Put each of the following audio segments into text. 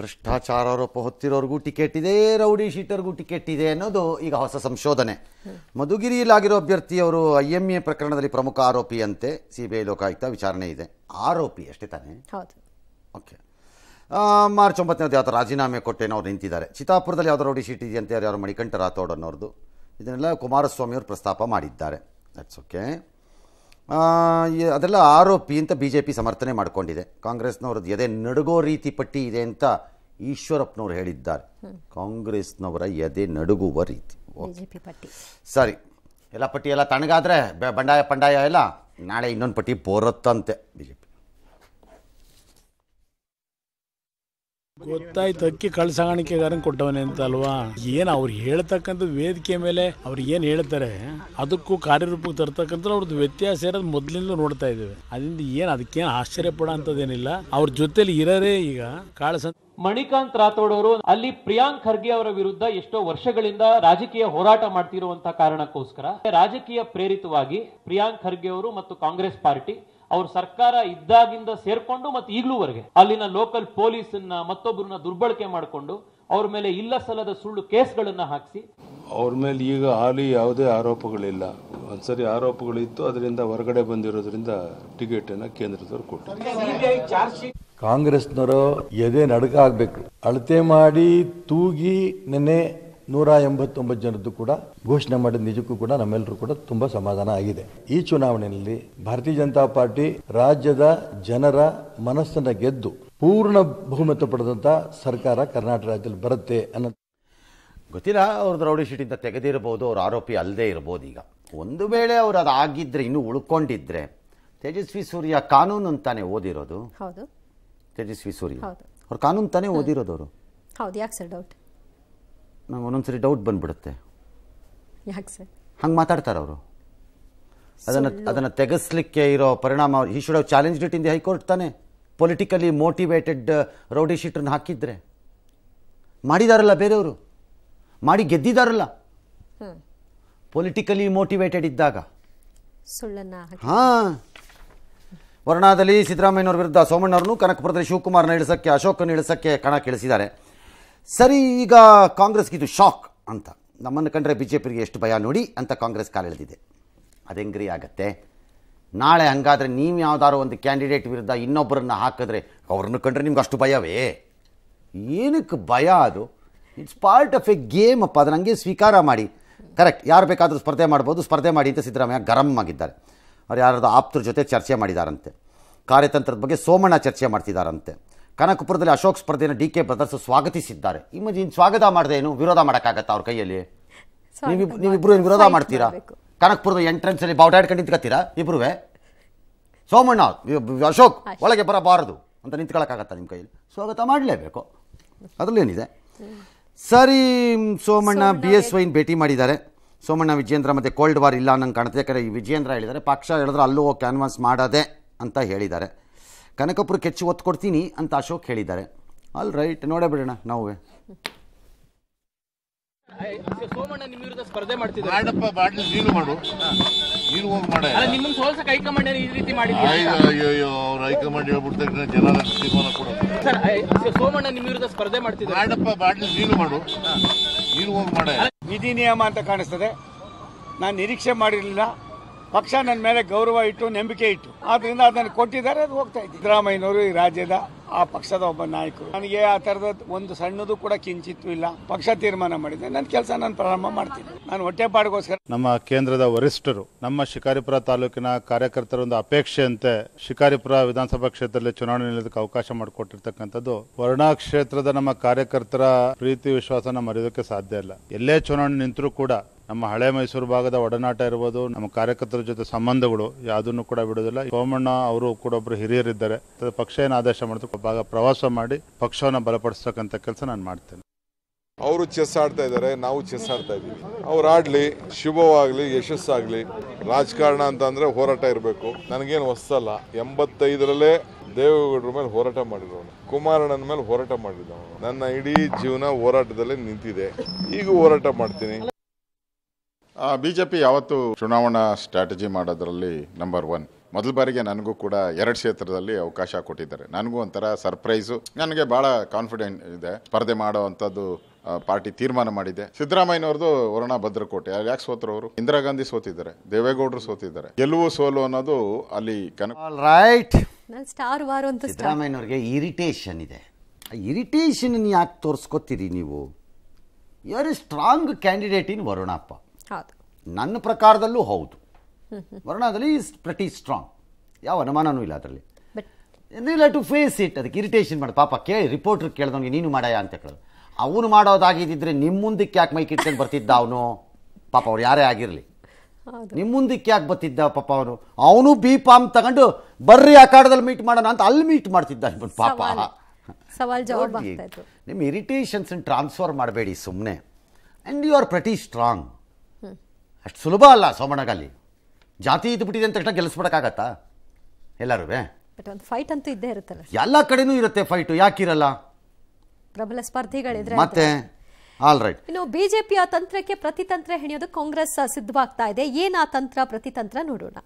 ಭ್ರಷ್ಟಾಚಾರ ಆರೋಪ ಹೊತ್ತಿರೋರಿಗೂ ಟಿಕೆಟ್ ಇದೆ ರೌಡಿ ಶೀಟರ್ಗೂ ಟಿಕೆಟ್ ಇದೆ ಅನ್ನೋದು ಈಗ ಹೊಸ ಸಂಶೋಧನೆ ಮಧುಗಿರಿಯಲ್ಲಾಗಿರೋ ಅಭ್ಯರ್ಥಿಯವರು ಐ ಎಂ ಎ ಪ್ರಕರಣದಲ್ಲಿ ಪ್ರಮುಖ ಆರೋಪಿಯಂತೆ ಸಿ ಬಿ ಐ ಲೋಕಾಯುಕ್ತ ವಿಚಾರಣೆ ಇದೆ ಆರೋಪಿ ಅಷ್ಟೇ ತಾನೇ ಓಕೆ ಮಾರ್ಚ್ ಒಂಬತ್ತನೇ ಯಾವ್ದು ರಾಜೀನಾಮೆ ಕೊಟ್ಟೇನೋ ಅವ್ರು ನಿಂತಿದ್ದಾರೆ ಚಿತಾಪುರದಲ್ಲಿ ಯಾವುದೋ ರೌಡಿ ಶೀಟ್ ಇದೆಯಂತೆ ಯಾರು ಮಣಿಕಂಠ ರಾಥೋಡ್ ಅನ್ನೋರ್ದು ಇದನ್ನೆಲ್ಲ ಕುಮಾರಸ್ವಾಮಿಯವರು ಪ್ರಸ್ತಾಪ ಮಾಡಿದ್ದಾರೆ ದಟ್ಸ್ ಓಕೆ ಅದೆಲ್ಲ ಆರೋಪಿ ಅಂತ ಬಿ ಜೆ ಪಿ ಸಮರ್ಥನೆ ಮಾಡಿಕೊಂಡಿದೆ ಕಾಂಗ್ರೆಸ್ನವ್ರದ್ದು ಎದೆ ನಡುಗೋ ರೀತಿ ಪಟ್ಟಿ ಇದೆ ಅಂತ ಈಶ್ವರಪ್ಪನವರು ಹೇಳಿದ್ದಾರೆ ಕಾಂಗ್ರೆಸ್ನವರ ಎದೆ ನಡುಗುವ ರೀತಿ ಪಟ್ಟಿ ಸರಿ ಎಲ್ಲ ಪಟ್ಟಿ ಎಲ್ಲ ತಣ್ಣಗಾದರೆ ಬಂಡಾಯ ಪಂಡಾಯ ಎಲ್ಲ ನಾಳೆ ಇನ್ನೊಂದು ಪಟ್ಟಿ ಬೋರತ್ತಂತೆ ಬಿ ಜೆ ಗೊತ್ತಾಯ್ತು ಅಕ್ಕಿ ಕಳ್ಳ ಸಾಗಾಣಿಕೆಗಾರನ್ ಕೊಟ್ಟವನೇ ಅಂತ ಅಲ್ವಾ ಏನ್ ಅವ್ರು ಹೇಳ್ತಕ್ಕಂಥ ವೇದಿಕೆ ಮೇಲೆ ಅವ್ರು ಏನ್ ಹೇಳ್ತಾರೆ ಅದಕ್ಕೂ ಕಾರ್ಯರೂಪಕ್ಕೆ ತರ್ತಕ್ಕಂಥ ಅವ್ರದ್ದು ವ್ಯತ್ಯಾಸ ಇರೋದು ಮೊದ್ಲಿಂದ ನೋಡ್ತಾ ಇದ್ದೇವೆ ಅದರಿಂದ ಏನ್ ಅದಕ್ಕೇನು ಆಶ್ಚರ್ಯ ಪಡ ಅಂತದೇನಿಲ್ಲ ಅವ್ರ ಜೊತೆಲಿ ಇರರೇ ಈಗ ಕಾಳಸ ಮಣಿಕಾಂತ್ ರಾಥೋಡ್ ಅವರು ಅಲ್ಲಿ ಪ್ರಿಯಾಂಕ್ ಖರ್ಗೆ ಅವರ ವಿರುದ್ಧ ಎಷ್ಟೋ ವರ್ಷಗಳಿಂದ ರಾಜಕೀಯ ಹೋರಾಟ ಮಾಡ್ತಿರುವಂತಹ ಕಾರಣಕ್ಕೋಸ್ಕರ ರಾಜಕೀಯ ಪ್ರೇರಿತವಾಗಿ ಪ್ರಿಯಾಂಕ್ ಖರ್ಗೆ ಅವರು ಮತ್ತು ಕಾಂಗ್ರೆಸ್ ಪಾರ್ಟಿ ಅವ್ರ ಸರ್ಕಾರ ಇದ್ದಾಗಿಂದ ಸೇರ್ಕೊಂಡು ಮತ್ತೆ ಈಗಲೂವರೆಗೆ ಅಲ್ಲಿನ ಲೋಕಲ್ ಪೊಲೀಸನ್ನ ಮತ್ತೊಬ್ಬರನ್ನ ದುರ್ಬಳಕೆ ಮಾಡಿಕೊಂಡು ಅವ್ರ ಮೇಲೆ ಇಲ್ಲ ಸಲದ ಸುಳ್ಳು ಕೇಸ್ಗಳನ್ನ ಹಾಕಿಸಿ ಅವ್ರ ಮೇಲೆ ಈಗ ಹಾಲಿ ಯಾವುದೇ ಆರೋಪಗಳಿಲ್ಲ ಒಂದ್ಸರಿ ಆರೋಪಗಳಿತ್ತು ಅದರಿಂದ ಹೊರಗಡೆ ಬಂದಿರೋದ್ರಿಂದ ಟಿಕೆಟ್ ಅನ್ನ ಕೇಂದ್ರದವ್ರು ಕೊಟ್ಟರು ಕಾಂಗ್ರೆಸ್ನವರು ಎದೆ ನಡಕ ಆಗ್ಬೇಕು ಅಳತೆ ಮಾಡಿ ತೂಗಿ ನೆನೆ ನೂರ ಎಂಬತ್ತೊಂಬತ್ತು ಜನದ್ದು ಕೂಡ ಘೋಷಣೆ ಮಾಡಿದ ನಿಜಕ್ಕೂ ಕೂಡ ನಮ್ಮೆಲ್ಲರೂ ಕೂಡ ತುಂಬಾ ಸಮಾಧಾನ ಆಗಿದೆ ಈ ಚುನಾವಣೆಯಲ್ಲಿ ಭಾರತೀಯ ಜನತಾ ಪಾರ್ಟಿ ರಾಜ್ಯದ ಜನರ ಮನಸ್ಸನ್ನ ಗೆದ್ದು ಪೂರ್ಣ ಬಹುಮತ ಪಡೆದಂತ ಸರ್ಕಾರ ಕರ್ನಾಟಕ ರಾಜ್ಯದಲ್ಲಿ ಬರುತ್ತೆ ಅನ್ನೋದು ಗೊತ್ತಿಲ್ಲ ಅವ್ರದ್ದು ರೌಡಿ ಶೀಟಿಂದ ತೆಗೆದಿರಬಹುದು ಅವ್ರ ಆರೋಪಿ ಅಲ್ಲದೇ ಇರಬಹುದು ಈಗ ಒಂದು ವೇಳೆ ಅವ್ರು ಅದಾಗಿದ್ರೆ ಇನ್ನು ಉಳ್ಕೊಂಡಿದ್ರೆ ತೇಜಸ್ವಿ ಸೂರ್ಯ ಕಾನೂನು ಅಂತಾನೆ ಓದಿರೋದು ತೇಜಸ್ವಿ ಸೂರ್ಯ ಅವ್ರ ಕಾನೂನು ತಾನೇ ಓದಿರೋದು ಅವರು ಹೌದು ಯಾಕೆ ಸರ್ ಡೌಟ್ ನಂಗೆ ಒಂದೊಂದ್ಸರಿ ಡೌಟ್ ಬಂದ್ಬಿಡುತ್ತೆ ಯಾಕೆ ಸರ್ ಹಂಗೆ ಮಾತಾಡ್ತಾರೆ ಅವರು ಅದನ್ನು ಅದನ್ನು ತೆಗೆಸ್ಲಿಕ್ಕೆ ಇರೋ ಪರಿಣಾಮ ಈ should challenge it in the high court ತಾನೆ ಪೊಲಿಟಿಕಲಿ ಮೋಟಿವೇಟೆಡ್ ರೌಡಿ ಶೀಟನ್ನು ಹಾಕಿದ್ರೆ ಮಾಡಿದಾರಲ್ಲ ಬೇರೆಯವರು ಮಾಡಿ ಗೆದ್ದಿದಾರಲ್ಲ ಪೊಲಿಟಿಕಲಿ ಮೋಟಿವೇಟೆಡ್ ಇದ್ದಾಗ ಹಾಂ ವರ್ಣಾದಲ್ಲಿ ಸಿದ್ದರಾಮಯ್ಯನವ್ರ ವಿರುದ್ಧ ಸೋಮಣ್ಣವ್ರನ್ನು ಕನಕಪುರದಲ್ಲಿ ಶಿವಕುಮಾರ್ನ ಇಳಿಸೋಕ್ಕೆ ಅಶೋಕನ ಇಳಿಸೋಕ್ಕೆ ಕಣಕ್ಕಿಳಿಸಿದ್ದಾರೆ ಸರಿ ಈಗ ಕಾಂಗ್ರೆಸ್ಗೆ ಇದು ಶಾಕ್ ಅಂತ ನಮ್ಮನ್ನು ಕಂಡ್ರೆ ಬಿ ಜೆ ಪಿಗೆ ಎಷ್ಟು ಭಯ ನೋಡಿ ಅಂತ ಕಾಂಗ್ರೆಸ್ ಕಾಲೆಳೆದಿದೆ ಅದೆಂಗ್ರಿ ಆಗತ್ತೆ ನಾಳೆ ಹಂಗಾದರೆ ನೀವು ಯಾವುದಾದ್ರು ಒಂದು ಕ್ಯಾಂಡಿಡೇಟ್ ವಿರುದ್ಧ ಇನ್ನೊಬ್ಬರನ್ನು ಹಾಕಿದ್ರೆ ಅವ್ರನ್ನ ಕಂಡ್ರೆ ನಿಮ್ಗೆ ಅಷ್ಟು ಭಯವೇ ಏನಕ್ಕೆ ಭಯ ಅದು it's part of a game ಅಪ್ಪ ಅದು ನನಗೆ ಸ್ವೀಕಾರ ಮಾಡಿ ಕರೆಕ್ಟ್ ಯಾರು ಬೇಕಾದರೂ ಸ್ಪರ್ಧೆ ಮಾಡ್ಬೋದು ಸ್ಪರ್ಧೆ ಮಾಡಿ ಅಂತ ಸಿದ್ದರಾಮಯ್ಯ ಗರಂ ಆಗಿದ್ದಾರೆ ಅವ್ರು ಯಾರಾದರೂ ಆಪ್ತರ ಜೊತೆ ಚರ್ಚೆ ಮಾಡಿದಾರಂತೆ ಕಾರ್ಯತಂತ್ರದ ಬಗ್ಗೆ ಸೋಮಣ್ಣ ಚರ್ಚೆ ಮಾಡ್ತಿದ್ದಾರಂತೆ ಕನಕಪುರದಲ್ಲಿ ಅಶೋಕ್ ಸ್ಪರ್ಧೆಯನ್ನು ಡಿ ಕೆ ಬ್ರದರ್ಸ್ ಸ್ವಾಗತಿಸಿದ್ದಾರೆ ಇಮ್ಮಿನ್ ಸ್ವಾಗತ ಮಾಡದೆ ಏನು ವಿರೋಧ ಮಾಡೋಕ್ಕಾಗತ್ತಾ ಅವ್ರ ಕೈಯಲ್ಲಿ ನೀವಿಬ್ರು ಏನು ವಿರೋಧ ಮಾಡ್ತೀರಾ ಕನಕಪುರದ ಎಂಟ್ರೆನ್ಸಲ್ಲಿ ಬಾವುಟ ಹಾಡ್ಕೊಂಡು ನಿಂತ್ಕತ್ತೀರಾ ಇಬ್ರುವೆ ಸೋಮಣ್ಣ ಅಶೋಕ್ ಒಳಗೆ ಬರಬಾರದು ಅಂತ ನಿಂತ್ಕೊಳ್ಳೋಕ್ಕಾಗತ್ತಾ ನಿಮ್ಮ ಕೈಯಲ್ಲಿ ಸ್ವಾಗತ ಮಾಡಲೇಬೇಕು ಅದರಲ್ಲೇನಿದೆ ಸರಿ ಸೋಮಣ್ಣ ಬಿ ಎಸ್ ವೈನ್ ಭೇಟಿ ಮಾಡಿದ್ದಾರೆ ಸೋಮಣ್ಣ ವಿಜೇಂದ್ರ ಮತ್ತೆ ಕೋಲ್ಡ್ ವಾರ್ ಇಲ್ಲ ಅನ್ನೋಂಗೆ ಕಾಣುತ್ತೆ ಯಾಕಂದರೆ ವಿಜೇಂದ್ರ ಹೇಳಿದ್ದಾರೆ ಪಕ್ಷ ಹೇಳಿದ್ರೆ ಅಲ್ಲೂ ಕ್ಯಾನ್ವಾಸ್ ಮಾಡದೆ ಅಂತ ಹೇಳಿದ್ದಾರೆ ಕನಕಪುರ ಕೆಚ್ಚು ಒತ್ತು ಕೊಡ್ತೀನಿ ಅಂತ ಅಶೋಕ್ ಹೇಳಿದ್ದಾರೆ ಆಲ್ ರೈಟ್ ನೋಡೇ ಬಿಡೋಣ ನಾವು ಸೋಮಣ್ಣ ನಿಮ್ಮ ವಿರುದ್ಧ ಸ್ಪರ್ಧೆ ಮಾಡ್ತಿದ್ದಾರೆ ಮಾಡಪ್ಪ ಬಾಟ್ಲಿ ನೀನು ಮಾಡು ನೀನು ಹೋಗಿ ಮಾಡ ನಿಮ್ಮನ್ನ ಕೈ ಹೈಕಮಾಂಡ್ ಈ ರೀತಿ ಮಾಡಿದ್ರು ಅಯ್ಯೋ ಅವ್ರ ಹೈಕಮಾಂಡ್ ಹೇಳ್ಬಿಡ್ತಕ್ಕ ಜನ ತೀರ್ಮಾನ ಕೊಡು ಸರ್ ಸೋಮಣ್ಣ ನಿಮ್ಮ ವಿರುದ್ಧ ಸ್ಪರ್ಧೆ ಮಾಡ್ತಿದ್ದಾರೆ ಮಾಡಪ್ಪ ಬಾಟ್ಲಿ ನೀನು ಮಾಡು ನೀನು ಹೋಗಿ ಮಾಡ ನಿಧಿ ನಿಯಮ ಅಂತ ಕಾಣಿಸ್ತದೆ ನಾನು ನಿರೀಕ್ಷೆ ಮಾಡಿರಲಿಲ್ಲ ಪಕ್ಷ ನನ್ನ ಮೇಲೆ ಗೌರವ ಇಟ್ಟು ನಂಬಿಕೆ ಇಟ್ಟು ಆದ್ರಿಂದ ಅದನ್ನು ಕೊಟ್ಟಿದ್ದಾರೆ ಅದು ಹೋಗ್ತಾ ಇದೆ ಸಿದ್ದರಾಮಯ್ಯನವರು ಈ ರಾಜ್ಯದ ಆ ಪಕ್ಷದ ಒಬ್ಬ ನಾಯಕರು ನನಗೆ ಆ ತರದ ಒಂದು ಸಣ್ಣದು ಕೂಡ ಕಿಂಚಿತ್ತು ಇಲ್ಲ ಪಕ್ಷ ತೀರ್ಮಾನ ಮಾಡಿದೆ ನನ್ನ ಕೆಲಸ ನಾನು ಪ್ರಾರಂಭ ಮಾಡ್ತೀನಿ ನಾನು ಹೊಟ್ಟೆಪಾಡಿಗೋಸ್ಕರ ನಮ್ಮ ಕೇಂದ್ರದ ವರಿಷ್ಠರು ನಮ್ಮ ಶಿಕಾರಿಪುರ ತಾಲೂಕಿನ ಕಾರ್ಯಕರ್ತರ ಒಂದು ಅಪೇಕ್ಷೆಯಂತೆ ಶಿಕಾರಿಪುರ ವಿಧಾನಸಭಾ ಕ್ಷೇತ್ರದಲ್ಲಿ ಚುನಾವಣೆ ನಿಲ್ಲೋದಕ್ಕೆ ಅವಕಾಶ ಮಾಡಿಕೊಟ್ಟಿರ್ತಕ್ಕಂಥದ್ದು ವರ್ಣಾ ಕ್ಷೇತ್ರದ ನಮ್ಮ ಕಾರ್ಯಕರ್ತರ ಪ್ರೀತಿ ವಿಶ್ವಾಸನ ಮರೆಯೋದಕ್ಕೆ ಸಾಧ್ಯ ಇಲ್ಲ ಎಲ್ಲೇ ಚುನಾವಣೆ ನಿಂತರೂ ಕೂಡ ನಮ್ಮ ಹಳೆ ಮೈಸೂರು ಭಾಗದ ಒಡನಾಟ ಇರ್ಬೋದು ನಮ್ಮ ಕಾರ್ಯಕರ್ತರ ಜೊತೆ ಸಂಬಂಧಗಳು ಯಾವುದನ್ನು ಕೂಡ ಬಿಡೋದಿಲ್ಲ ಸೋಮಣ್ಣ ಅವರು ಕೂಡ ಒಬ್ಬರು ಹಿರಿಯರಿದ್ದಾರೆ ಪಕ್ಷ ಏನು ಆದೇಶ ಮಾಡ್ತಾರೆ ಭಾಗ ಪ್ರವಾಸ ಮಾಡಿ ಪಕ್ಷವನ್ನು ಬಲಪಡಿಸ್ತಕ್ಕಂಥ ಕೆಲಸ ನಾನು ಮಾಡ್ತೇನೆ ಅವರು ಚೆಸ್ ಆಡ್ತಾ ಇದ್ದಾರೆ ನಾವು ಚೆಸ್ ಆಡ್ತಾ ಇದ್ದೀವಿ ಅವ್ರು ಆಡಲಿ ಶುಭವಾಗಲಿ ಯಶಸ್ಸಾಗಲಿ ರಾಜಕಾರಣ ಅಂತ ಅಂದರೆ ಹೋರಾಟ ಇರಬೇಕು ನನಗೇನು ಹೊಸಲ್ಲ ಎಂಬತ್ತೈದರಲ್ಲೇ ದೇವೇಗೌಡರ ಮೇಲೆ ಹೋರಾಟ ಮಾಡಿದವನು ಕುಮಾರಣ್ಣನ ಮೇಲೆ ಹೋರಾಟ ಮಾಡಿದವನು ನನ್ನ ಇಡೀ ಜೀವನ ಹೋರಾಟದಲ್ಲೇ ನಿಂತಿದೆ ಈಗ ಹೋರಾಟ ಮಾಡ್ತೀನಿ ಬಿ ಜೆ ಪಿ ಯಾವತ್ತು ಚುನಾವಣಾ ಸ್ಟ್ರಾಟಜಿ ಮಾಡೋದ್ರಲ್ಲಿ ನಂಬರ್ ಒನ್ ಮೊದಲ ಬಾರಿಗೆ ನನಗೂ ಕೂಡ ಎರಡು ಕ್ಷೇತ್ರದಲ್ಲಿ ಅವಕಾಶ ಕೊಟ್ಟಿದ್ದಾರೆ ನನಗೂ ಒಂಥರ ಸರ್ಪ್ರೈಸು ನನಗೆ ಭಾಳ ಕಾನ್ಫಿಡೆಂಟ್ ಇದೆ ಸ್ಪರ್ಧೆ ಮಾಡೋ ಪಾರ್ಟಿ ತೀರ್ಮಾನ ಮಾಡಿದೆ ಸಿದ್ದರಾಮಯ್ಯನವ್ರದ್ದು ವರುಣ ಭದ್ರಕೋಟೆ ಅಲ್ಲಿ ಯಾಕೆ ಸೋತರು ಅವರು ಇಂದಿರಾ ಗಾಂಧಿ ಸೋತಿದ್ದಾರೆ ದೇವೇಗೌಡರು ಸೋತಿದ್ದಾರೆ ಗೆಲುವು ಸೋಲು ಅನ್ನೋದು ಅಲ್ಲಿ ರೈಟ್ ಸ್ಟಾರ್ ಅಂತ ಸಿದ್ದರಾಮಯ್ಯನವ್ರಿಗೆ ಇರಿಟೇಷನ್ ಇದೆ ಆ ಇರಿಟೇಷನ್ ಯಾಕೆ ತೋರಿಸ್ಕೊತೀರಿ ನೀವು ಯು ಸ್ಟ್ರಾಂಗ್ ಕ್ಯಾಂಡಿಡೇಟ್ ಇನ್ ವರುಣಪ್ಪ ನನ್ನ ಪ್ರಕಾರದಲ್ಲೂ ಹೌದು ವರ್ಣದಲ್ಲಿ ಈಸ್ ಪ್ರತಿ ಸ್ಟ್ರಾಂಗ್ ಯಾವ ಅನುಮಾನನೂ ಇಲ್ಲ ಅದರಲ್ಲಿ ಇಲ್ಲ ಟು ಫೇಸ್ ಇಟ್ ಅದಕ್ಕೆ ಇರಿಟೇಷನ್ ಮಾಡಿ ಪಾಪ ಕೇಳಿ ರಿಪೋರ್ಟರ್ ಕೇಳಿದವನಿಗೆ ನೀನು ಮಾಡಯ ಅಂತ ಕೇಳೋದು ಅವನು ಮಾಡೋದಾಗಿದ್ದಿದ್ರೆ ನಿಮ್ಮ ಮುಂದಕ್ಕೆ ಯಾಕೆ ಮೈ ಕಿಟ್ಕೊಂಡು ಬರ್ತಿದ್ದ ಅವನು ಪಾಪ ಅವ್ರು ಯಾರೇ ಆಗಿರಲಿ ನಿಮ್ಮ ಮುಂದಕ್ಕೆ ಯಾಕೆ ಬರ್ತಿದ್ದ ಪಾಪ ಅವನು ಅವನು ಬಿ ಪಾಮ್ ತಗೊಂಡು ಬರ್ರಿ ಆ ಕಾಡದಲ್ಲಿ ಮೀಟ್ ಮಾಡೋಣ ಅಂತ ಅಲ್ಲಿ ಮೀಟ್ ಮಾಡ್ತಿದ್ದ ಪಾಪ ನಿಮ್ಮ ಇರಿಟೇಷನ್ಸ್ ಟ್ರಾನ್ಸ್ಫರ್ ಮಾಡಬೇಡಿ ಸುಮ್ಮನೆ ಆ್ಯಂಡ್ ಯು ಆರ್ ಪ್ರತಿ ಸ್ಟ್ರಾಂಗ್ ಅಷ್ಟು ಸುಲಭ ಅಲ್ಲ ಸೋಮಣಗಾಲಿ ಜಾತಿ ಬಿಟ್ಟಿದೆ ಅಂತ ತಕ್ಷಣ ಗೆಲ್ಸ್ಬಿಡಕ್ಕಾಗತ್ತಾ ಎಲ್ಲರೂ ಬಟ್ ಒಂದು ಫೈಟ್ ಅಂತೂ ಇದ್ದೇ ಇರುತ್ತಲ್ಲ ಎಲ್ಲ ಕಡೆನೂ ಇರುತ್ತೆ ಫೈಟು ಯಾಕಿರಲ್ಲ ಪ್ರಬಲ ಸ್ಪರ್ಧಿಗಳಿದ್ರೆ ಮತ್ತೆ ಆಲ್ ರೈಟ್ ಇನ್ನು ಆ ತಂತ್ರಕ್ಕೆ ಪ್ರತಿತಂತ್ರ ಹೆಣೆಯೋದು ಕಾಂಗ್ರೆಸ್ ಸಿದ್ಧವಾಗ್ತಾ ಇದೆ ಏನ್ ಆ ತಂತ್ರ ಪ್ರತಿತಂತ್ರ ನೋಡೋಣ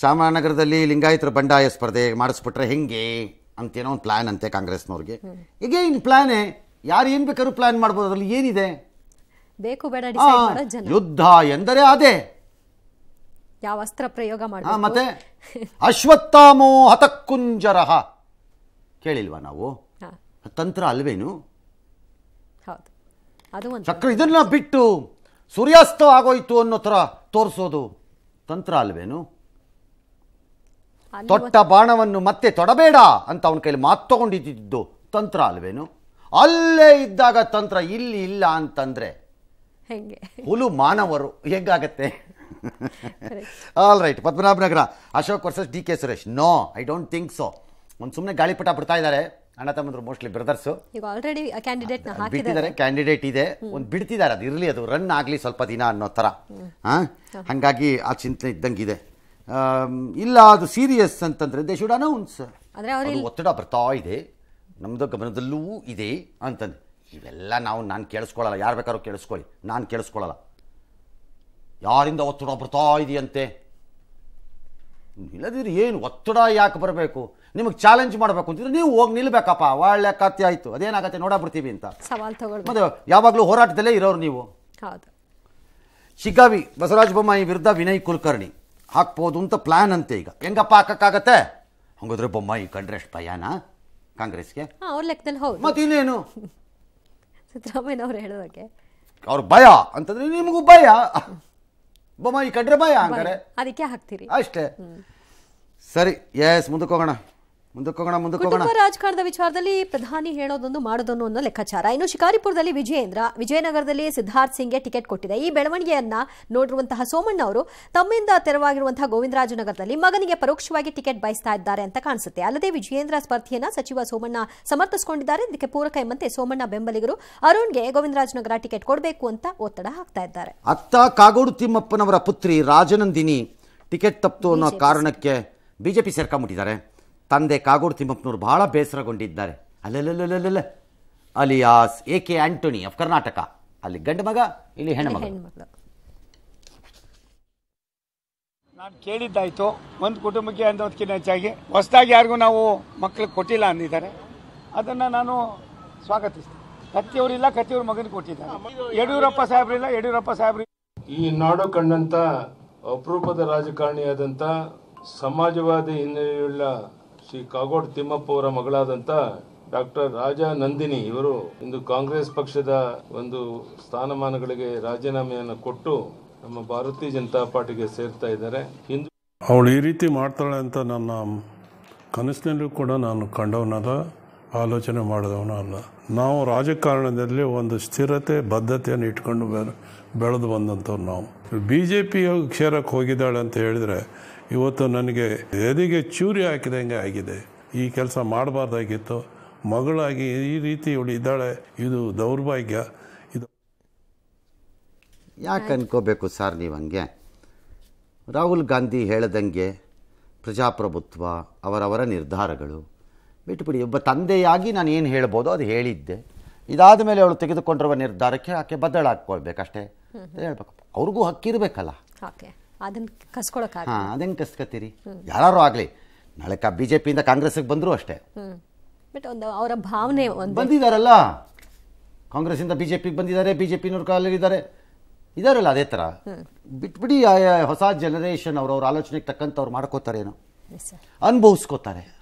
ಚಾಮರಾಜನಗರದಲ್ಲಿ ಲಿಂಗಾಯತರ ಬಂಡಾಯ ಸ್ಪರ್ಧೆ ಮಾಡಿಸ್ಬಿಟ್ರೆ ಹೆಂಗೆ ಅಂತೇನೋ ಒಂದು ಪ್ಲಾನ್ ಅಂತೆ ಕಾಂಗ್ರೆಸ್ನವ್ರಿಗೆ ಈಗೇನು ಪ್ಲಾನೇ ಯಾರು ಏನು ಬೇಕಾದ್ರೂ ಪ್ಲಾನ್ ಮಾಡ್ಬೋದು ಅದರಲ್ಲಿ ಏನಿದೆ ಬೇಕು ಬೇಡ ಯುದ್ಧ ಎಂದರೆ ಅದೇ ಯಾವ ಅಸ್ತ್ರ ಪ್ರಯೋಗ ಮಾಡ ಮತ್ತೆ ಅಶ್ವತ್ಥಾಮೋ ಹತಕ್ಕುಂಜರ ಕೇಳಿಲ್ವಾ ನಾವು ತಂತ್ರ ಅಲ್ವೇನು ಚಕ್ರ ಇದನ್ನ ಬಿಟ್ಟು ಸೂರ್ಯಾಸ್ತ ಆಗೋಯ್ತು ಅನ್ನೋ ತರ ತೋರಿಸೋದು ತಂತ್ರ ಅಲ್ವೇನು ತೊಟ್ಟ ಬಾಣವನ್ನು ಮತ್ತೆ ತೊಡಬೇಡ ಅಂತ ಅವನ ಕೈಲಿ ಮಾತು ತಗೊಂಡಿದ್ದು ತಂತ್ರ ಅಲ್ವೇನು ಅಲ್ಲೇ ಇದ್ದಾಗ ತಂತ್ರ ಇಲ್ಲಿ ಇಲ್ಲ ಅಂತಂದ್ರೆ ಹುಲು ಮಾನವರು ಹೆಂಗಾಗತ್ತೆ all right Padmanabhanagar Ashok versus D K Suresh no I don't think so ಒಂದು ಸುಮ್ಮನೆ ಗಾಳಿಪಟ ಬಿಡ್ತಾ ಇದ್ದಾರೆ ಅಣ್ಣ ತಮ್ಮಂದ್ರು ಮೋಸ್ಟ್ಲಿ ಬ್ರದರ್ಸು ಈಗ ಕ್ಯಾಂಡಿಡೇಟ್ ಇದೆ ಒಂದು ಬಿಡ್ತಿದ್ದಾರೆ ಅದು ಇರಲಿ ಅದು ರನ್ ಆಗಲಿ ಸ್ವಲ್ಪ ದಿನ ಅನ್ನೋ ಥರ ಹಾಂ ಹಾಗಾಗಿ ಆ ಚಿಂತನೆ ಇದ್ದಂಗೆ ಇದೆ ಇಲ್ಲ ಅದು ಸೀರಿಯಸ್ ಅಂತಂದ್ರೆ ದೇ ಶುಡ್ ಅನೌನ್ಸ್ ಒತ್ತಡ ಬರ್ತಾ ಇದೆ ನಮ್ಮದು ಗಮನದಲ್ಲೂ ಇದೆ ಅಂತಂದು ಇವೆಲ್ಲ ನಾವು ನಾನು ಕೇಳಿಸ್ಕೊಳ್ಳಲ್ಲ ಯಾರು ಬೇಕಾದ್ರೂ ಕೇಳಿಸ್ಕೊಳ್ಳಿ ನಾನು ಕೇಳಿಸ್ಕೊಳ್ಳಲ್ಲ ಯಾರಿಂದ ಒತ್ತಡ ಬರ್ತಾ ಇದೆಯಂತೆ ಇಲ್ಲದಿದ್ರೆ ಏನು ಒತ್ತಡ ಯಾಕೆ ಬರಬೇಕು ನಿಮಗೆ ಚಾಲೆಂಜ್ ಮಾಡಬೇಕು ಅಂತಿದ್ರೆ ನೀವು ಹೋಗಿ ನಿಲ್ಬೇಕಪ್ಪ ಒಳ್ಳೆ ಕತ್ತಿ ಆಯಿತು ಅದೇನಾಗತ್ತೆ ನೋಡಾಬಿಡ್ತೀವಿ ಅಂತ ಮತ್ತೆ ಯಾವಾಗಲೂ ಹೋರಾಟದಲ್ಲೇ ಇರೋರು ನೀವು ಶಿಗಾವಿ ಬಸವರಾಜ ಬೊಮ್ಮಾಯಿ ವಿರುದ್ಧ ವಿನಯ್ ಕುಲಕರ್ಣಿ ಹಾಕ್ಬೋದು ಅಂತ ಪ್ಲಾನ್ ಅಂತೆ ಈಗ ಹೆಂಗಪ್ಪ ಹಾಕಕ್ಕಾಗತ್ತೆ ಹಂಗಾದ್ರೆ ಬೊಮ್ಮಾಯಿ ಕಂಡ್ರೆ ಅಷ್ಟು ಪಯಾನ ಕಾಂಗ್ರೆಸ್ಗೆ ಮತ್ತೆ ಇನ್ನೇನು ಸಿದ್ದರಾಮಯ್ಯನವರು ಹೇಳೋದಕ್ಕೆ ಅವ್ರ ಭಯ ಅಂತಂದ್ರೆ ನಿಮಗೂ ಭಯ ಬೊಮ್ಮ ಈ ಕಡ್ರೆ ಭಯ ಅಂತಾರೆ ಅದಕ್ಕೆ ಹಾಕ್ತೀರಿ ಅಷ್ಟೇ ಸರಿ ಎಸ್ ಮುಂದಕ್ಕೆ ಹೋಗೋಣ ರಾಜಕಾರಣದ ವಿಚಾರದಲ್ಲಿ ಪ್ರಧಾನಿ ಹೇಳೋದೊಂದು ಮಾಡೋದನ್ನು ಅನ್ನೋ ಲೆಕ್ಕಾಚಾರ ಇನ್ನು ಶಿಕಾರಿಪುರದಲ್ಲಿ ವಿಜಯೇಂದ್ರ ವಿಜಯನಗರದಲ್ಲಿ ಸಿದ್ಧಾರ್ಥ್ ಸಿಂಗ್ಗೆ ಟಿಕೆಟ್ ಕೊಟ್ಟಿದೆ ಈ ಬೆಳವಣಿಗೆಯನ್ನ ನೋಡಿರುವಂತಹ ಸೋಮಣ್ಣ ಅವರು ತಮ್ಮಿಂದ ತೆರವಾಗಿರುವಂತಹ ಗೋವಿಂದರಾಜನಗರದಲ್ಲಿ ಮಗನಿಗೆ ಪರೋಕ್ಷವಾಗಿ ಟಿಕೆಟ್ ಬಯಸ್ತಾ ಇದ್ದಾರೆ ಅಂತ ಕಾಣಿಸುತ್ತೆ ಅಲ್ಲದೆ ವಿಜಯೇಂದ್ರ ಸ್ಪರ್ಧೆಯನ್ನ ಸಚಿವ ಸೋಮಣ್ಣ ಸಮರ್ಥಿಸಿಕೊಂಡಿದ್ದಾರೆ ಇದಕ್ಕೆ ಪೂರಕ ಎಂಬಂತೆ ಸೋಮಣ್ಣ ಬೆಂಬಲಿಗರು ಅರುಣ್ಗೆ ಗೋವಿಂದರಾಜನಗರ ಟಿಕೆಟ್ ಕೊಡಬೇಕು ಅಂತ ಒತ್ತಡ ಹಾಕ್ತಾ ಇದ್ದಾರೆ ಅತ್ತ ಕಾಗೋಡು ತಿಮ್ಮಪ್ಪನವರ ಪುತ್ರಿ ರಾಜನಂದಿನಿ ಟಿಕೆಟ್ ತಪ್ಪು ಅನ್ನೋ ಕಾರಣಕ್ಕೆ ಬಿಜೆಪಿ ಸೇರ್ಕೊಂಡ್ಬಿಟ್ಟಿದ್ದಾರೆ ತಂದೆ ಕಾಗೋಡು ತಿಮ್ಮಪ್ಪನವರು ಭಾಳ ಬೇಸರಗೊಂಡಿದ್ದಾರೆ ಅಲ್ಲಲ್ಲಲ್ಲಲ್ಲಲ್ಲ alias A K Antony of Karnataka ಅಲ್ಲಿ ಗಂಡು ಮಗ ಇಲ್ಲಿ ಹೆಣ್ಣು ಮಗ ನಾನು ಕೇಳಿದ್ದಾಯ್ತು ಒಂದು ಕುಟುಂಬಕ್ಕೆ ಅಂದೋದಕ್ಕಿಂತ ಹೆಚ್ಚಾಗಿ ಹೊಸದಾಗಿ ಯಾರಿಗೂ ನಾವು ಮಕ್ಕಳಿಗೆ ಕೊಟ್ಟಿಲ್ಲ ಅಂದಿದ್ದಾರೆ ಅದನ್ನು ನಾನು ಸ್ವಾಗತಿಸ್ತೀನಿ ಕತ್ತಿಯವರಿಲ್ಲ ಕತ್ತಿಯವ್ರ ಮಗನ ಕೊಟ್ಟಿದ್ದಾರೆ ಯಡಿಯೂರಪ್ಪ ಸಾಹೇಬ್ರಿಲ್ಲ ಯಡಿಯೂರಪ್ಪ ಸಾಹೇಬ್ರಿ ಈ ನಾಡು ಕಂಡಂತ ಅಪರೂಪದ ರಾಜಕಾರಣಿಯಾದಂಥ ಸಮಾಜವಾದಿ ಹಿನ್ನೆಲೆಯುಳ್ಳ ಶ್ರೀ ಕಾಗೋಡು ತಿಮ್ಮಪ್ಪ ಅವರ ಮಗಳಾದಂಥ ಡಾಕ್ಟರ್ ರಾಜಾ ನಂದಿನಿ ಇವರು ಇಂದು ಕಾಂಗ್ರೆಸ್ ಪಕ್ಷದ ಒಂದು ಸ್ಥಾನಮಾನಗಳಿಗೆ ರಾಜೀನಾಮೆಯನ್ನು ಕೊಟ್ಟು ನಮ್ಮ ಭಾರತೀಯ ಜನತಾ ಪಾರ್ಟಿಗೆ ಸೇರ್ತಾ ಇದ್ದಾರೆ ಅವಳು ಈ ರೀತಿ ಮಾಡ್ತಾಳೆ ಅಂತ ನನ್ನ ಕನಸಿನಲ್ಲೂ ಕೂಡ ನಾನು ಕಂಡವನದ ಆಲೋಚನೆ ಮಾಡಿದವನು ಅಲ್ಲ ನಾವು ರಾಜಕಾರಣದಲ್ಲಿ ಒಂದು ಸ್ಥಿರತೆ ಬದ್ಧತೆಯನ್ನು ಇಟ್ಕೊಂಡು ಬೆಳೆದು ಬಂದಂಥವ್ರು ನಾವು ಬಿ ಜೆ ಪಿಯ ಕ್ಷೇರಕ್ಕೆ ಹೋಗಿದ್ದಾಳೆ ಅಂತ ಹೇಳಿದರೆ ಇವತ್ತು ನನಗೆ ಎದೆಗೆ ಚೂರಿ ಹಾಕಿದಂಗೆ ಆಗಿದೆ ಈ ಕೆಲಸ ಮಾಡಬಾರ್ದಾಗಿತ್ತು ಮಗಳಾಗಿ ಈ ರೀತಿ ಇವಳು ಇದ್ದಾಳೆ ಇದು ದೌರ್ಭಾಗ್ಯ ಇದು ಯಾಕೆ ಅನ್ಕೋಬೇಕು ಸರ್ ನೀವು ಹಂಗೆ ರಾಹುಲ್ ಗಾಂಧಿ ಹೇಳದಂಗೆ ಪ್ರಜಾಪ್ರಭುತ್ವ ಅವರವರ ನಿರ್ಧಾರಗಳು ಬಿಟ್ಟುಬಿಡಿ ಒಬ್ಬ ತಂದೆಯಾಗಿ ನಾನು ಏನು ಹೇಳ್ಬೋದು ಅದು ಹೇಳಿದ್ದೆ ಇದಾದ ಮೇಲೆ ಅವಳು ತೆಗೆದುಕೊಂಡಿರುವ ನಿರ್ಧಾರಕ್ಕೆ ಆಕೆ ಬದಲಾಗ್ಕೊಳ್ಬೇಕಷ್ಟೇ ಹೇಳ್ಬೇಕು ಅವ್ರಿಗೂ ಹಕ್ಕಿರಬೇಕಲ್ಲ ಅದನ್ನ ಹಾಂ ಕಸ್ಕೊತೀರಿ ಯಾರು ಆಗಲಿ ನಾಳೆ ಬಿ ಜೆ ಪಿಯಿಂದ ಅಷ್ಟೇ ಬಟ್ ಒಂದು ಅವರ ಭಾವನೆ ಒಂದು ಬಂದಿದಾರಲ್ಲ ಕಾಂಗ್ರೆಸ್ ಬಿ ಜೆ ಬಂದಿದ್ದಾರೆ ಬಿಜೆಪಿ ಜೆ ಕಾಲಿದ್ದಾರೆ ಇದಾರಲ್ಲ ಅದೇ ತರ ಬಿಟ್ಬಿಡಿ ಹೊಸ ಜನರೇಷನ್ ಅವ್ರ ಆಲೋಚನೆಗೆ ತಕ್ಕಂತ ಅವ್ರು ಏನು ಅನುಭವಿಸ್ಕೋತಾರೆ